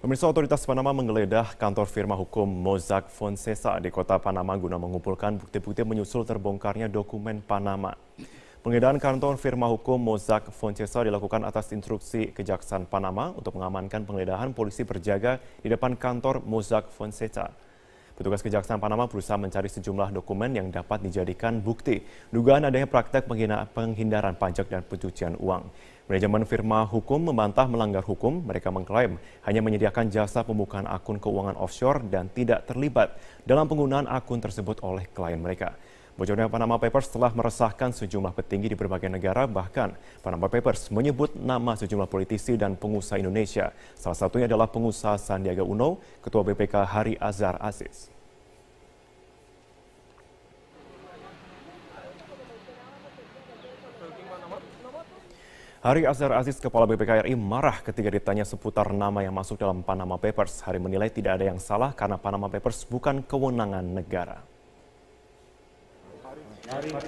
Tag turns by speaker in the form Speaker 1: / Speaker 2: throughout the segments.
Speaker 1: Pemirsa otoritas Panama menggeledah kantor firma hukum Mozak Fonseca di kota Panama guna mengumpulkan bukti-bukti menyusul terbongkarnya dokumen Panama. Penggeledahan kantor firma hukum Mozak Fonseca dilakukan atas instruksi Kejaksaan Panama untuk mengamankan penggeledahan polisi berjaga di depan kantor Mozak Fonseca. Petugas Kejaksaan Panama berusaha mencari sejumlah dokumen yang dapat dijadikan bukti dugaan adanya praktek penghindaran pajak dan pencucian uang. Manajemen firma hukum membantah melanggar hukum. Mereka mengklaim hanya menyediakan jasa pembukaan akun keuangan offshore dan tidak terlibat dalam penggunaan akun tersebut oleh klien mereka. Bocornya Panama Papers telah meresahkan sejumlah petinggi di berbagai negara, bahkan Panama Papers menyebut nama sejumlah politisi dan pengusaha Indonesia. Salah satunya adalah pengusaha Sandiaga Uno, Ketua BPK Hari Azhar Aziz. Hari Azhar Aziz, Kepala BPKRI, marah ketika ditanya seputar nama yang masuk dalam Panama Papers. Hari menilai tidak ada yang salah karena Panama Papers bukan kewenangan negara.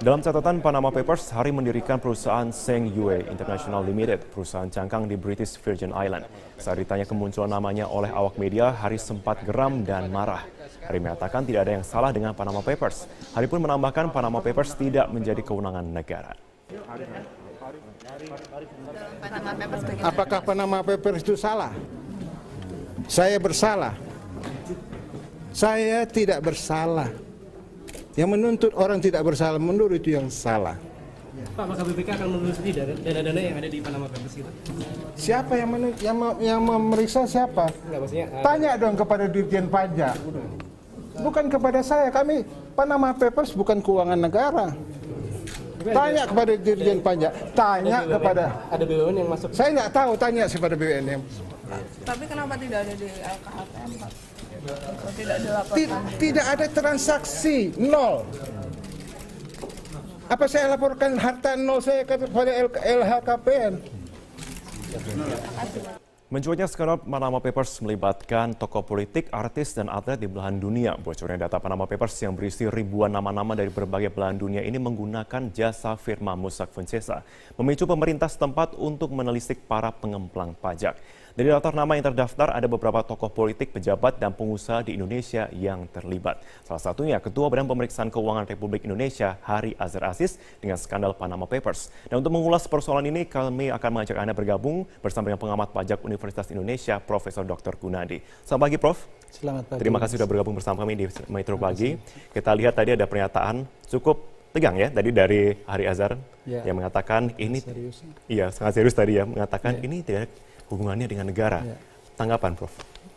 Speaker 1: Dalam catatan Panama Papers, Hari mendirikan perusahaan Seng Yue International Limited, perusahaan cangkang di British Virgin Island. Saat ditanya kemunculan namanya oleh awak media, Hari sempat geram dan marah. Hari menyatakan tidak ada yang salah dengan Panama Papers. Hari pun menambahkan Panama Papers tidak menjadi kewenangan negara. Apakah Panama
Speaker 2: Papers itu salah? Saya bersalah. Saya tidak bersalah. Yang menuntut orang tidak bersalah menurut itu yang salah. Pak, maka BPK akan
Speaker 1: menelusuri dana-dana yang ada di Panama Papers itu.
Speaker 2: Siapa yang men yang, me yang memeriksa siapa? Eh, Tanya dong kepada Dirjen Pajak. Bukan kepada saya. Kami Panama Papers bukan keuangan negara. Tanya kepada Dirjen Pajak, tanya ada kepada ada BUMN yang masuk. Saya nggak tahu, tanya kepada BUMN yang. Tapi kenapa tidak ada di LKHPM, Pak? Tidak, Tid tidak ada transaksi nol. Apa saya laporkan harta nol saya kepada LHKPN? Terima kasih.
Speaker 1: Mencuatnya sekarang Panama Papers melibatkan tokoh politik, artis, dan atlet di belahan dunia. Bocornya data Panama Papers yang berisi ribuan nama-nama dari berbagai belahan dunia ini menggunakan jasa firma Musak Fonseca, memicu pemerintah setempat untuk menelisik para pengemplang pajak. Dari latar nama yang terdaftar, ada beberapa tokoh politik, pejabat, dan pengusaha di Indonesia yang terlibat. Salah satunya Ketua Badan Pemeriksaan Keuangan Republik Indonesia, Hari Azhar Aziz, dengan skandal Panama Papers. Dan untuk mengulas persoalan ini, kami akan mengajak Anda bergabung bersama dengan pengamat pajak Universitas Indonesia, Profesor Dr. Gunadi. Selamat pagi, Prof.
Speaker 2: Selamat pagi. Terima kasih sudah bergabung
Speaker 1: bersama kami di Metro Pagi. Kita lihat tadi ada pernyataan cukup tegang ya tadi dari Hari Azhar ya, yang mengatakan ini serius. iya sangat serius tadi ya mengatakan ya. ini tidak hubungannya dengan negara. Ya. Tanggapan, Prof?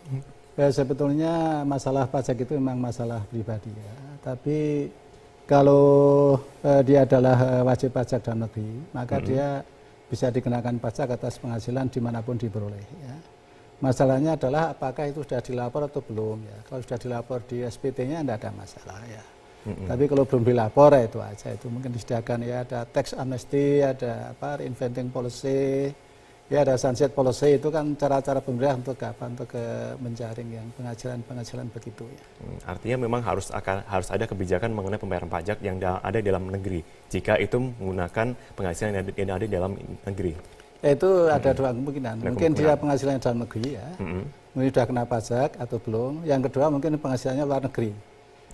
Speaker 2: Hmm. Ya, sebetulnya masalah pajak itu memang masalah pribadi ya. Tapi kalau eh, dia adalah eh, wajib pajak dalam negeri, maka -hmm. dia bisa dikenakan pajak atas penghasilan dimanapun diperoleh. Ya. Masalahnya adalah apakah itu sudah dilapor atau belum ya. Kalau sudah dilapor di SPT-nya tidak ada masalah ya. Mm -hmm. Tapi kalau belum dilapor ya itu aja itu mungkin disediakan ya ada tax amnesty, ada apa reinventing policy, Ya ada sunset policy itu kan cara-cara pemerintah untuk apa? Untuk ke menjaring yang penghasilan-penghasilan begitu ya.
Speaker 1: Hmm, artinya memang harus akan harus ada kebijakan mengenai pembayaran pajak yang da ada dalam negeri jika itu menggunakan penghasilan yang ada, yang ada dalam negeri.
Speaker 2: Ya, itu hmm. ada dua kemungkinan. Ada mungkin kemungkinan. dia penghasilannya dalam negeri ya. Hmm. Mungkin sudah kena pajak atau belum. Yang kedua mungkin penghasilannya luar negeri.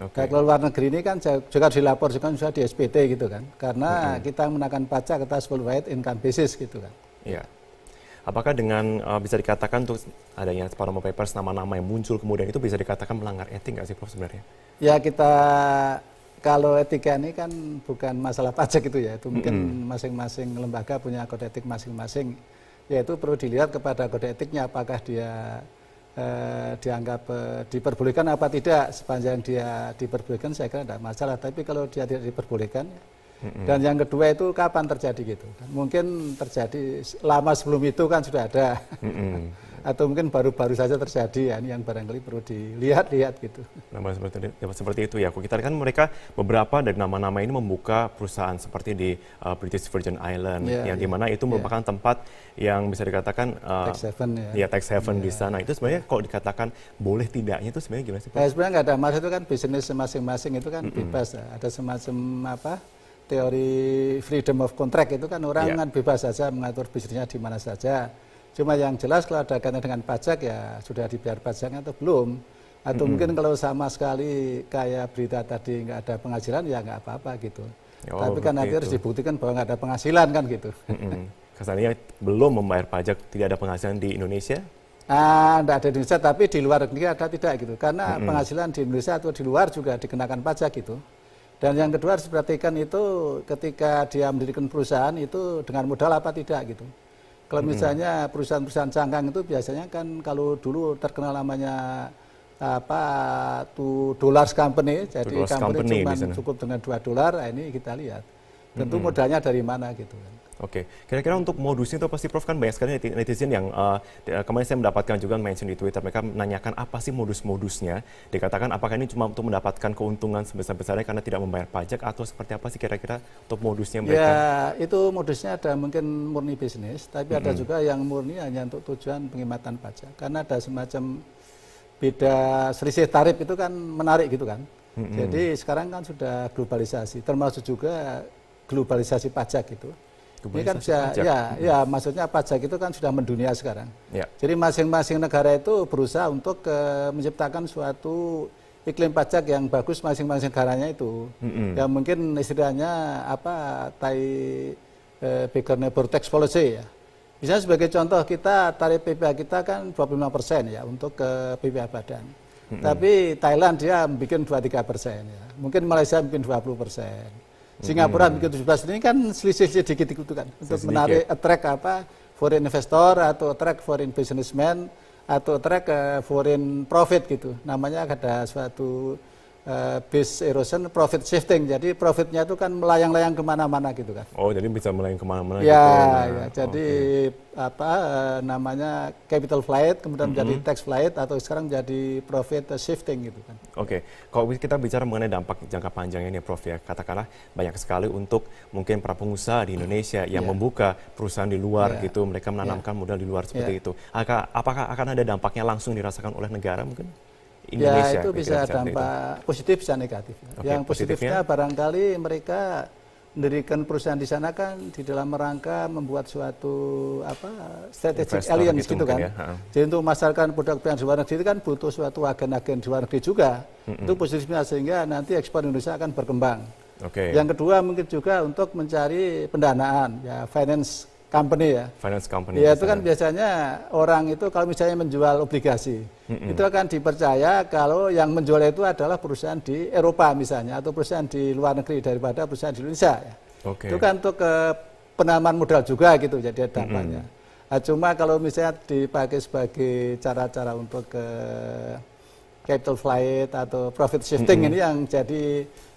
Speaker 2: Okay. Kalau luar negeri ini kan juga harus dilapor juga kan sudah di SPT gitu kan. Karena hmm. kita menggunakan pajak atas worldwide income basis gitu kan.
Speaker 1: Yeah. Apakah dengan uh, bisa dikatakan untuk adanya Panama Papers nama-nama yang muncul kemudian itu bisa dikatakan melanggar etik nggak sih Prof sebenarnya?
Speaker 2: Ya kita kalau etika ini kan bukan masalah pajak itu ya, itu mungkin masing-masing mm -hmm. lembaga punya kode etik masing-masing. Yaitu perlu dilihat kepada kode etiknya apakah dia eh, dianggap eh, diperbolehkan apa tidak. Sepanjang dia diperbolehkan saya kira tidak masalah. Tapi kalau dia tidak diperbolehkan dan yang kedua itu kapan terjadi gitu? Mungkin terjadi lama sebelum itu kan sudah ada. Atau mungkin baru-baru saja terjadi ya, ini yang barangkali perlu dilihat-lihat gitu.
Speaker 1: Nama seperti ya, seperti itu ya. Kita kan mereka beberapa dari nama-nama ini membuka perusahaan seperti di uh, British Virgin Island yeah, yang yeah. dimana itu merupakan yeah. tempat yang bisa dikatakan uh, tax haven ya. Ya tax haven yeah. di ya. sana. Itu sebenarnya yeah. kalau dikatakan boleh tidaknya itu sebenarnya gimana sih? Pak? Nah,
Speaker 2: sebenarnya nggak ada masalah itu kan bisnis masing-masing itu kan mm -hmm. bebas. Ada semacam apa? teori freedom of contract itu kan orang yeah. kan bebas saja mengatur bisnisnya di mana saja. Cuma yang jelas kalau ada kaitan dengan pajak ya sudah dibayar pajaknya atau belum. Atau mm-hmm. mungkin kalau sama sekali kayak berita tadi nggak ada penghasilan ya nggak apa-apa gitu. Oh, Tapi kan nanti harus dibuktikan bahwa nggak ada penghasilan kan gitu.
Speaker 1: Mm-hmm. Kesannya belum membayar pajak, tidak ada penghasilan di Indonesia?
Speaker 2: Ah, tidak ada di Indonesia, tapi di luar negeri ada tidak gitu. Karena mm-hmm. penghasilan di Indonesia atau di luar juga dikenakan pajak gitu. Dan yang kedua harus diperhatikan itu ketika dia mendirikan perusahaan itu dengan modal apa tidak gitu. Kalau hmm. misalnya perusahaan-perusahaan cangkang itu biasanya kan kalau dulu terkenal namanya apa two dollars company, jadi company, company cuma cukup dengan dua dolar, nah ini kita lihat. Tentu hmm. modalnya dari mana gitu kan.
Speaker 1: Oke, kira-kira untuk modusnya itu pasti Prof kan banyak sekali netizen yang uh, kemarin saya mendapatkan juga mention di Twitter mereka menanyakan apa sih modus-modusnya. Dikatakan apakah ini cuma untuk mendapatkan keuntungan sebesar-besarnya karena tidak membayar pajak atau seperti apa sih kira-kira untuk modusnya ya, mereka? Ya,
Speaker 2: itu modusnya ada mungkin murni bisnis, tapi mm -hmm. ada juga yang murni hanya untuk tujuan penghematan pajak. Karena ada semacam beda selisih tarif itu kan menarik gitu kan. Mm -hmm. Jadi sekarang kan sudah globalisasi, termasuk juga globalisasi pajak gitu.
Speaker 1: Ini kan bisa, ya, hmm. ya
Speaker 2: maksudnya pajak itu kan sudah mendunia sekarang. Ya. Jadi masing-masing negara itu berusaha untuk uh, menciptakan suatu iklim pajak yang bagus masing-masing negaranya itu. Mm-hmm. Yang mungkin istilahnya apa tai eh, bigger neighbor tax policy ya. Misalnya sebagai contoh kita tarif PPH kita kan 25 persen ya untuk ke eh, PPH badan. Mm-hmm. Tapi Thailand dia bikin 23 persen ya. Mungkin Malaysia bikin 20 persen. Singapura hmm. bikin 17 ini kan selisih sedikit itu kan untuk sedikit. menarik attract apa foreign investor atau attract foreign businessman atau attract uh, foreign profit gitu. Namanya ada suatu Uh, eh, base erosion, profit shifting. Jadi profitnya itu kan melayang-layang kemana-mana gitu kan.
Speaker 1: Oh, jadi bisa melayang kemana-mana. Ya, gitu. ya. Nah, jadi
Speaker 2: okay. apa eh, namanya capital flight, kemudian mm -hmm. jadi tax flight atau sekarang jadi profit shifting gitu kan.
Speaker 1: Oke, okay. kalau kita bicara mengenai dampak jangka panjangnya nih, Prof ya, katakanlah banyak sekali untuk mungkin para pengusaha di Indonesia yang yeah. membuka perusahaan di luar yeah. gitu, mereka menanamkan yeah. modal di luar seperti yeah. itu. apakah akan ada dampaknya langsung dirasakan oleh negara mungkin? Ya, Indonesia? Ya itu bisa dampak
Speaker 2: itu? positif bisa negatif. Okay, yang positifnya, positifnya barangkali mereka mendirikan perusahaan di sana kan di dalam rangka membuat suatu apa strategic Investor alliance gitu, gitu kan. Ya. Jadi untuk memasarkan produk-produk di luar negeri itu kan butuh suatu agen-agen di luar negeri juga. Mm -hmm. Itu positifnya sehingga nanti ekspor Indonesia akan berkembang. Okay. Yang kedua mungkin juga untuk mencari pendanaan ya finance company ya.
Speaker 1: Finance company. Ya itu kan
Speaker 2: biasanya orang itu kalau misalnya menjual obligasi, mm-hmm. itu akan dipercaya kalau yang menjual itu adalah perusahaan di Eropa misalnya atau perusahaan di luar negeri daripada perusahaan di Indonesia. Ya. Okay. Itu kan untuk ke eh, modal juga gitu jadi dampaknya. Mm-hmm. Nah, cuma kalau misalnya dipakai sebagai cara-cara untuk ke eh, capital flight atau profit shifting mm-hmm. ini yang jadi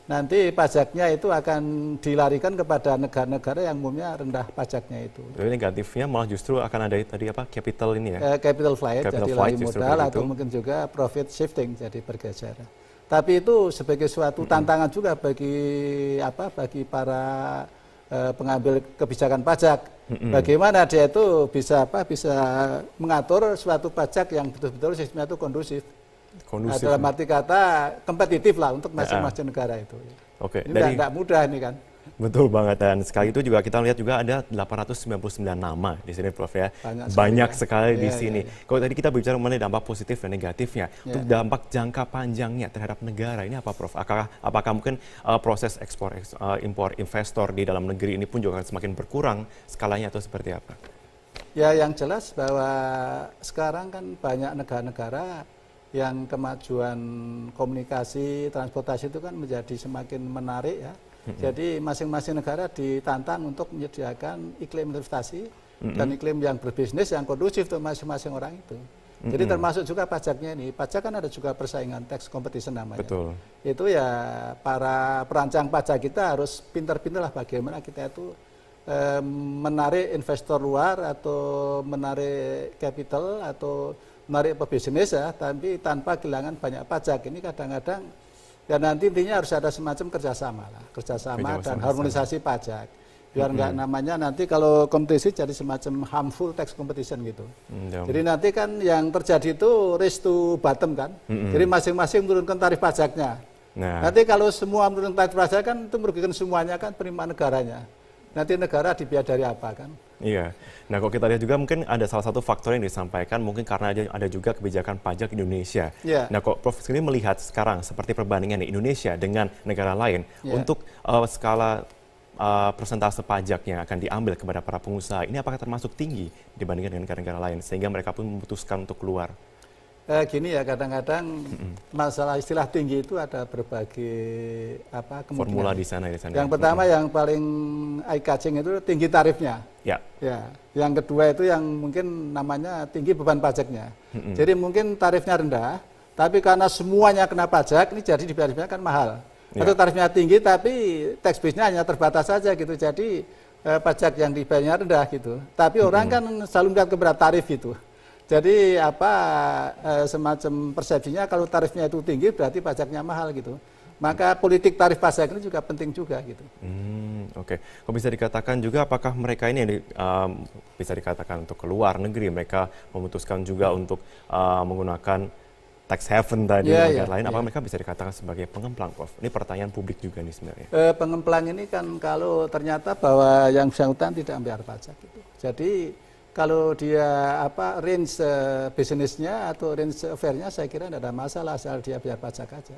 Speaker 2: nanti pajaknya itu akan dilarikan kepada negara-negara yang umumnya rendah pajaknya itu.
Speaker 1: Jadi negatifnya malah justru akan ada tadi apa capital ini ya? Eh, capital flight, capital jadi flight lari modal atau gitu.
Speaker 2: mungkin juga hmm. profit shifting jadi bergeser. Tapi itu sebagai suatu mm -hmm. tantangan juga bagi apa bagi para eh, pengambil kebijakan pajak. Mm -hmm. Bagaimana dia itu bisa apa bisa mengatur suatu pajak yang betul-betul sistemnya itu kondusif
Speaker 1: kondusif. Nah, dalam arti
Speaker 2: kata kompetitif lah untuk nah, masing-masing ah. negara itu. Oke. Okay. Ini Dari, tidak mudah nih kan.
Speaker 1: Betul banget dan sekali itu juga kita lihat juga ada 899 nama di sini Prof ya. Banyak, Banyak ya. sekali ya. di iya, iya, sini. Ya, ya. Kalau tadi kita bicara mengenai dampak positif dan negatifnya, ya. untuk dampak jangka panjangnya terhadap negara ini apa Prof? Apakah apakah mungkin uh, proses ekspor uh, impor investor di dalam negeri ini pun juga akan semakin berkurang skalanya atau seperti apa?
Speaker 2: Ya yang jelas bahwa sekarang kan banyak negara-negara yang kemajuan komunikasi transportasi itu kan menjadi semakin menarik ya. Mm-hmm. Jadi masing-masing negara ditantang untuk menyediakan iklim investasi mm-hmm. dan iklim yang berbisnis yang kondusif untuk masing-masing orang itu. Mm-hmm. Jadi termasuk juga pajaknya ini. Pajak kan ada juga persaingan tax competition namanya. Betul. Itu ya para perancang pajak kita harus pintar-pintar lah bagaimana kita itu eh, menarik investor luar atau menarik capital atau menarik pebisnis ya, tapi tanpa kehilangan banyak pajak. Ini kadang-kadang ya nanti intinya harus ada semacam kerjasama lah, kerjasama Bisa dan harmonisasi sama. pajak. Biar nggak -hmm. namanya nanti kalau kompetisi jadi semacam harmful tax competition gitu. -hmm. Jadi nanti kan yang terjadi itu race to bottom kan. -hmm. Jadi masing-masing menurunkan tarif pajaknya. Nah. Nanti kalau semua menurunkan tarif pajak kan itu merugikan semuanya kan penerimaan negaranya. Nanti negara dibiayai dari apa kan?
Speaker 1: Iya. Nah, kalau kita lihat juga mungkin ada salah satu faktor yang disampaikan mungkin karena ada, juga kebijakan pajak Indonesia. Yeah. Nah, kok Prof sendiri melihat sekarang seperti perbandingan di Indonesia dengan negara lain yeah. untuk uh, skala uh, persentase pajak yang akan diambil kepada para pengusaha ini apakah termasuk tinggi dibandingkan dengan negara-negara lain sehingga mereka pun memutuskan untuk keluar?
Speaker 2: Eh, gini ya kadang-kadang masalah istilah tinggi itu ada berbagai apa kemungkinan. Formula di
Speaker 1: sana di sana. Yang pertama mm-hmm. yang
Speaker 2: paling eye catching itu tinggi tarifnya. Ya. ya. Yang kedua itu yang mungkin namanya tinggi beban pajaknya. Mm -hmm. Jadi mungkin tarifnya rendah, tapi karena semuanya kena pajak, ini jadi dibayarnya kan mahal. Ya. Atau tarifnya tinggi, tapi tax base-nya hanya terbatas saja gitu. Jadi eh, pajak yang dibayarnya rendah gitu. Tapi mm -hmm. orang kan selalu melihat keberat tarif itu. Jadi apa eh, semacam persepsinya kalau tarifnya itu tinggi berarti pajaknya mahal gitu. Maka politik tarif pajak ini juga penting juga gitu.
Speaker 1: Hmm, Oke, okay. Kok bisa dikatakan juga apakah mereka ini um, bisa dikatakan untuk keluar negeri mereka memutuskan juga untuk uh, menggunakan tax haven tadi yeah, negara iya, yeah, lain, apakah yeah. mereka bisa dikatakan sebagai pengemplang, Prof? Ini pertanyaan publik
Speaker 2: juga nih sebenarnya. E, pengemplang ini kan kalau ternyata bahwa yang bersangkutan tidak membayar pajak itu. Jadi kalau dia apa range uh, bisnisnya atau range eh, fairnya saya kira tidak ada masalah asal dia bayar pajak aja.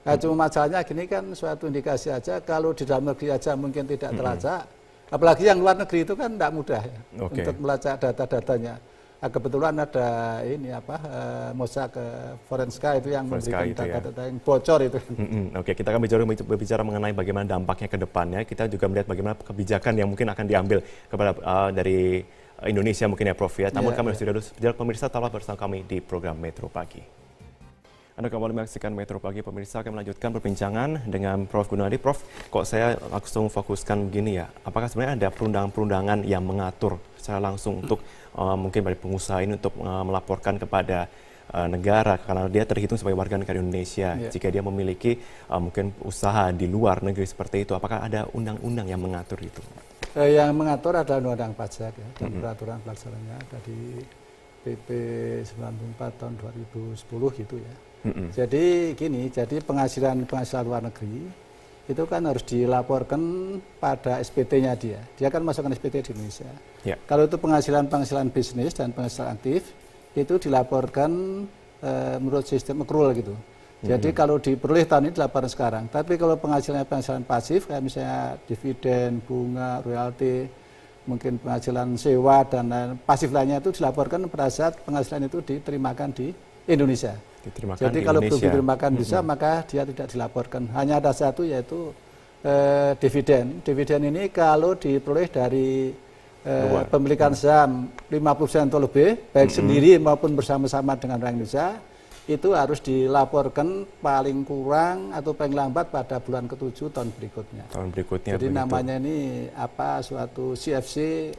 Speaker 2: Nah, cuma masalahnya gini kan suatu indikasi aja kalau di dalam negeri aja mungkin tidak terlacak, apalagi yang luar negeri itu kan tidak mudah ya, okay. untuk melacak data-datanya. Nah, kebetulan ada ini apa uh, Mosa ke Forenska itu yang memberikan ya. data-data yang
Speaker 1: bocor itu. Oke, okay, kita akan bicara berbicara mengenai bagaimana dampaknya ke depannya. Kita juga melihat bagaimana kebijakan yang mungkin akan diambil kepada uh, dari eh, Indonesia mungkin ya Prof ya. Namun yeah, kami yeah. sudah dulu pemirsa telah bersama kami di program Metro Pagi. Anda kembali menyaksikan Metro Pagi. Pemirsa akan melanjutkan perbincangan dengan Prof. Gunadi. Prof, kok saya langsung fokuskan begini ya, apakah sebenarnya ada perundangan-perundangan yang mengatur secara langsung untuk uh, mungkin dari pengusaha ini untuk uh, melaporkan kepada uh, negara karena dia terhitung sebagai warga negara Indonesia yeah. jika dia memiliki uh, mungkin usaha di luar negeri seperti itu apakah ada undang-undang yang mengatur itu
Speaker 2: eh, yang mengatur ada undang-undang pajak ya dan mm -hmm. peraturan pelaksananya ada di PP 94 tahun 2010 gitu ya Mm-hmm. Jadi gini, jadi penghasilan penghasilan luar negeri itu kan harus dilaporkan pada SPT-nya dia. Dia kan masukkan SPT di Indonesia. Yeah. Kalau itu penghasilan penghasilan bisnis dan penghasilan aktif itu dilaporkan e, menurut sistem accrual gitu. Jadi mm-hmm. kalau diperoleh tahun ini dilaporkan sekarang. Tapi kalau penghasilannya penghasilan pasif kayak misalnya dividen, bunga, royalti, mungkin penghasilan sewa dan lain, pasif lainnya itu dilaporkan pada saat penghasilan itu diterimakan di Indonesia. Jadi kalau Indonesia. makan bisa hmm. maka dia tidak dilaporkan. Hanya ada satu yaitu eh, dividen. Dividen ini kalau diperoleh dari eh, pemilikan saham 50% atau lebih, baik hmm. sendiri maupun bersama-sama dengan orang Indonesia, itu harus dilaporkan paling kurang atau paling lambat pada bulan ketujuh tahun berikutnya.
Speaker 1: Tahun berikutnya. Jadi begitu. namanya
Speaker 2: ini apa suatu CFC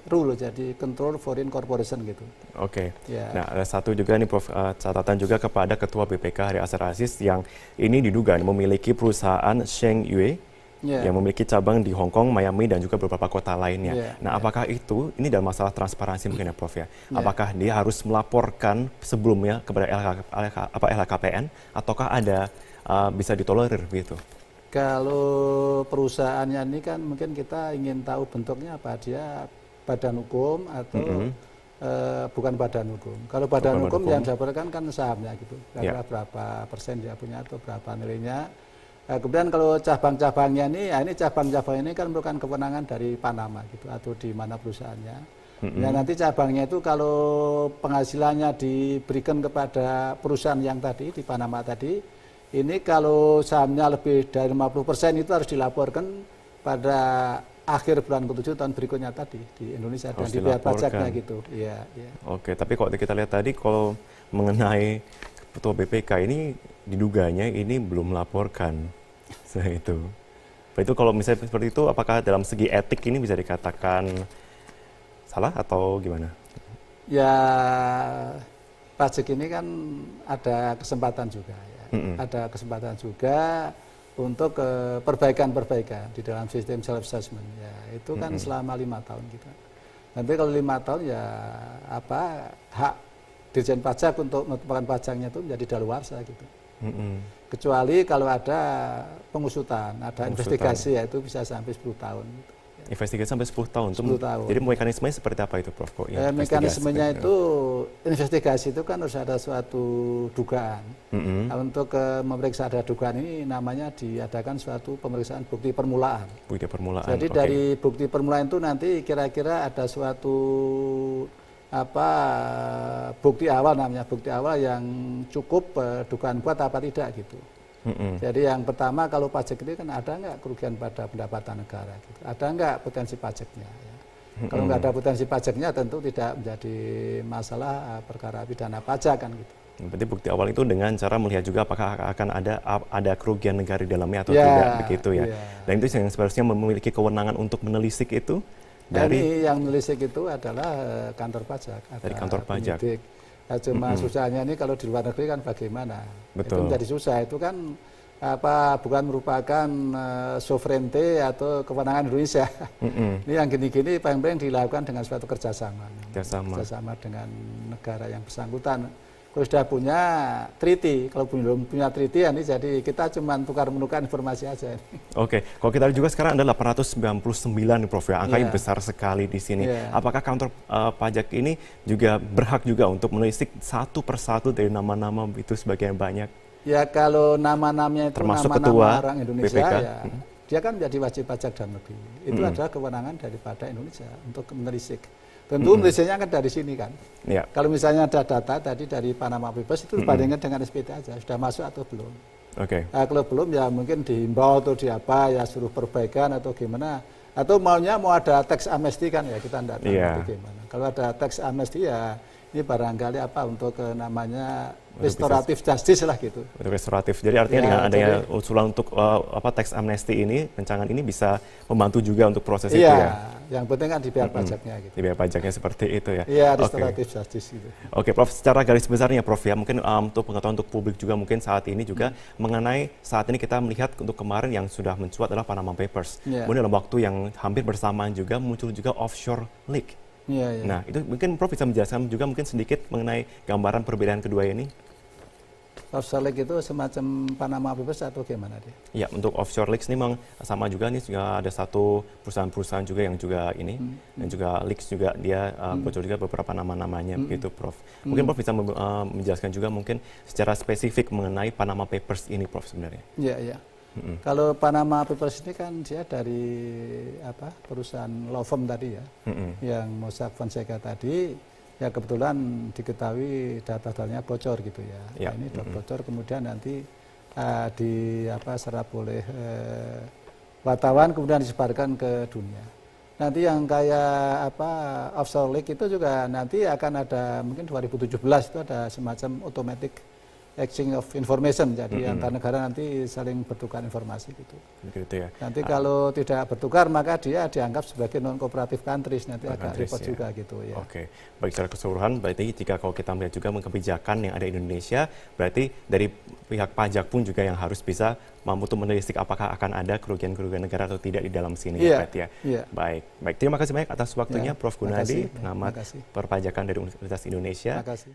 Speaker 2: rule jadi Control Foreign Corporation gitu.
Speaker 1: Oke. Okay. Ya. Nah ada satu juga nih Prof eh, catatan juga kepada Ketua BPK Hari Asar asis yang ini diduga memiliki perusahaan Sheng Yue yeah. yang memiliki cabang di Hong Kong, Miami dan juga beberapa kota lainnya. Yeah. Nah, ya. apakah itu ini dalam masalah transparansi mungkin ya Prof ya? Yeah. Apakah dia harus melaporkan sebelumnya kepada LHK, apa LHKPN ataukah ada uh, bisa ditolerir begitu?
Speaker 2: Kalau perusahaannya ini kan mungkin kita ingin tahu bentuknya apa dia badan hukum atau mm -hmm. Uh, bukan badan hukum. Kalau badan badan hukum, hukum yang dilaporkan kan sahamnya gitu, yeah. berapa persen dia punya atau berapa nilainya. Nah, kemudian kalau cabang-cabangnya ini, ya ini cabang-cabang ini kan merupakan kewenangan dari Panama gitu atau di mana perusahaannya. Mm-hmm. Nah, nanti cabangnya itu kalau penghasilannya diberikan kepada perusahaan yang tadi di Panama tadi, ini kalau sahamnya lebih dari 50% itu harus dilaporkan pada akhir bulan ke-7 tahun berikutnya tadi di Indonesia Harus dan dibayar pajaknya gitu. Iya, iya.
Speaker 1: Oke, tapi kalau kita lihat tadi kalau mengenai ketua BPK ini diduganya ini belum melaporkan sehingga itu. Nah, itu kalau misalnya seperti itu, apakah dalam segi etik ini bisa dikatakan salah atau gimana?
Speaker 2: Ya, pajak ini kan ada kesempatan juga. Ya. Mm -hmm. Ada kesempatan juga untuk eh, perbaikan-perbaikan di dalam sistem self-assessment. Ya, itu kan mm -hmm. selama lima tahun kita. Nanti kalau lima tahun ya apa hak Dirjen Pajak untuk menetapkan pajaknya itu menjadi daluarsa gitu. Mm -hmm. Kecuali kalau ada pengusutan, ada pengusutan. investigasi ya itu bisa sampai 10 tahun.
Speaker 1: Investigasi sampai 10 tahun. 10 tahun. Jadi mekanismenya seperti apa itu Prof? Kok, ya, eh, mekanismenya itu
Speaker 2: investigasi itu kan harus ada suatu dugaan. Mm -hmm. Nah, untuk uh, memeriksa ada dugaan ini namanya diadakan suatu pemeriksaan bukti permulaan.
Speaker 1: Bukti permulaan. Jadi okay. dari
Speaker 2: bukti permulaan itu nanti kira-kira ada suatu apa bukti awal namanya bukti awal yang cukup eh, dugaan kuat apa tidak gitu.
Speaker 1: Mm-hmm. Jadi
Speaker 2: yang pertama kalau pajak ini kan ada nggak kerugian pada pendapatan negara, gitu. ada nggak potensi pajaknya. Ya.
Speaker 1: Mm-hmm. Kalau nggak ada
Speaker 2: potensi pajaknya tentu tidak menjadi masalah eh, perkara pidana pajak kan gitu.
Speaker 1: Berarti bukti awal itu dengan cara melihat juga apakah akan ada ada kerugian negara di dalamnya atau yeah, tidak begitu ya. Yeah. Dan itu yang seharusnya memiliki kewenangan untuk menelisik itu dari
Speaker 2: yang menelisik itu adalah eh, kantor pajak dari kantor pajak penyidik. Nah, cuma mm -hmm. susahnya ini kalau di luar negeri kan bagaimana Betul. itu menjadi susah itu kan apa bukan merupakan uh, sovereignty atau kewenangan Indonesia. Mm -hmm. Ini yang gini-gini paling-paling dilakukan dengan suatu kerjasama.
Speaker 1: Kerjasama. Kerjasama
Speaker 2: dengan negara yang bersangkutan kalau sudah punya treaty, kalau belum punya treaty ya ini jadi kita cuma tukar menukar informasi aja.
Speaker 1: Oke, okay. kalau kita lihat juga sekarang ada 899 Prof ya, angka yeah. yang besar sekali di sini. Yeah. Apakah kantor uh, pajak ini juga berhak juga untuk menelisik satu persatu dari nama-nama itu sebagian banyak?
Speaker 2: Ya kalau nama-namanya itu termasuk nama -nama ketua orang Indonesia BPK. ya. Hmm. Dia kan menjadi wajib pajak dan lebih. Itu hmm. adalah kewenangan daripada Indonesia untuk menelisik. Tentu hmm. risetnya kan dari sini kan. Yeah. Kalau misalnya ada data tadi dari Panama Papers itu dibandingkan hmm. dengan SPT aja, sudah masuk atau belum. Oke. Okay. Nah, kalau belum ya mungkin diimbau atau di apa ya suruh perbaikan atau gimana. Atau maunya mau ada teks amnesti kan ya kita tidak tahu yeah. gimana. Kalau ada teks amnesti ya ini barangkali apa untuk ke namanya restoratif justice lah gitu.
Speaker 1: Restoratif. Jadi artinya ya, dengan adanya usulan untuk uh, apa tax amnesty ini, rencangan ini bisa membantu juga untuk proses ya, itu iya, ya.
Speaker 2: Yang penting kan dibayar mm -hmm. pajaknya
Speaker 1: gitu. Dibayar pajaknya seperti itu ya. Iya, restoratif okay. justice gitu. Oke, okay, Prof, secara garis besarnya Prof ya, mungkin um, untuk pengetahuan untuk publik juga mungkin saat ini juga hmm. mengenai saat ini kita melihat untuk kemarin yang sudah mencuat adalah Panama Papers. Yeah. Kemudian dalam waktu yang hampir bersamaan juga muncul juga offshore leak Ya, ya. Nah, itu mungkin Prof bisa menjelaskan juga mungkin sedikit mengenai gambaran perbedaan kedua ini.
Speaker 2: Offshore leaks itu semacam Panama Papers atau gimana dia?
Speaker 1: Ya, untuk offshore leaks ini memang sama juga nih juga ada satu perusahaan-perusahaan juga yang juga ini hmm. hmm. dan juga leaks juga dia uh, hmm. bocor juga beberapa nama-namanya hmm, hmm. begitu Prof. Mungkin hmm. Prof bisa uh, menjelaskan juga mungkin secara spesifik mengenai Panama Papers ini Prof sebenarnya.
Speaker 2: Iya, iya. Hmm. Kalau Panama Papers ini kan dia dari apa perusahaan law firm tadi ya, hmm. yang Mossack Fonseca tadi ya kebetulan diketahui data-datanya bocor gitu ya. ya. ini mm-hmm. bocor kemudian nanti uh, di apa serap oleh uh, wartawan kemudian disebarkan ke dunia. Nanti yang kayak apa offshore leak itu juga nanti akan ada mungkin 2017 itu ada semacam automatic exchange of information jadi mm -hmm. antar negara nanti saling bertukar informasi gitu. Begitu ya. Nanti ah. kalau tidak bertukar maka dia dianggap sebagai non kooperatif countries nanti non agak repot ya. juga gitu ya.
Speaker 1: Oke. Okay. Baik secara keseluruhan berarti jika kalau kita melihat juga kebijakan yang ada di Indonesia berarti dari pihak pajak pun juga yang harus bisa mampu untuk menelisik apakah akan ada kerugian-kerugian negara atau tidak di dalam sini yeah. ya iya, Pat ya. Yeah. Baik. Baik, terima kasih banyak atas waktunya yeah. Prof Gunadi, pengamat perpajakan dari Universitas Indonesia. Terima kasih.